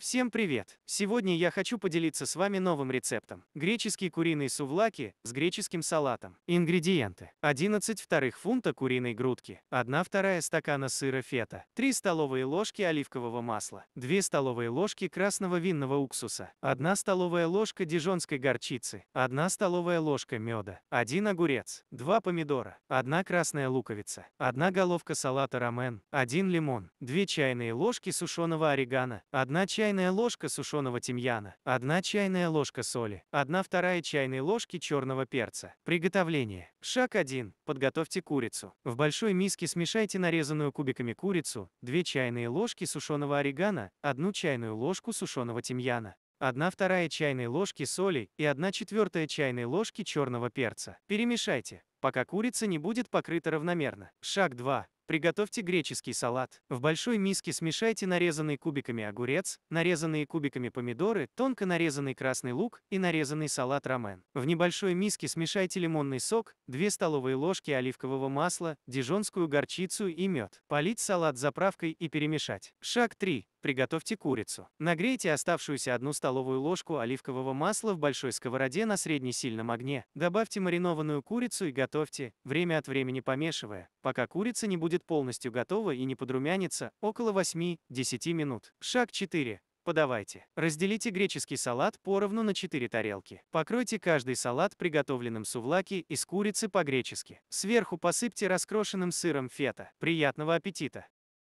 Всем привет! Сегодня я хочу поделиться с вами новым рецептом. Греческие куриные сувлаки с греческим салатом. Ингредиенты. 11 вторых фунта куриной грудки, 1 вторая стакана сыра фета, 3 столовые ложки оливкового масла, 2 столовые ложки красного винного уксуса, 1 столовая ложка дижонской горчицы, 1 столовая ложка меда, 1 огурец, 2 помидора, 1 красная луковица, 1 головка салата рамен, 1 лимон, 2 чайные ложки сушеного орегано, 1 чайная чайная ложка сушеного тимьяна, 1 чайная ложка соли, 1 вторая чайной ложки черного перца. Приготовление. Шаг 1. Подготовьте курицу. В большой миске смешайте нарезанную кубиками курицу, 2 чайные ложки сушеного орегано, 1 чайную ложку сушеного тимьяна. 1 вторая чайной ложки соли и 1 четвертая чайной ложки черного перца. Перемешайте, пока курица не будет покрыта равномерно. Шаг 2. Приготовьте греческий салат. В большой миске смешайте нарезанный кубиками огурец, нарезанные кубиками помидоры, тонко нарезанный красный лук и нарезанный салат рамен. В небольшой миске смешайте лимонный сок, 2 столовые ложки оливкового масла, дижонскую горчицу и мед. Полить салат заправкой и перемешать. Шаг 3. Приготовьте курицу. Нагрейте оставшуюся одну столовую ложку оливкового масла в большой сковороде на средней-сильном огне. Добавьте маринованную курицу и готовьте, время от времени помешивая, пока курица не будет полностью готова и не подрумянится, около 8-10 минут. Шаг 4. Подавайте. Разделите греческий салат поровну на 4 тарелки. Покройте каждый салат приготовленным сувлаки из курицы по-гречески. Сверху посыпьте раскрошенным сыром фета. Приятного аппетита!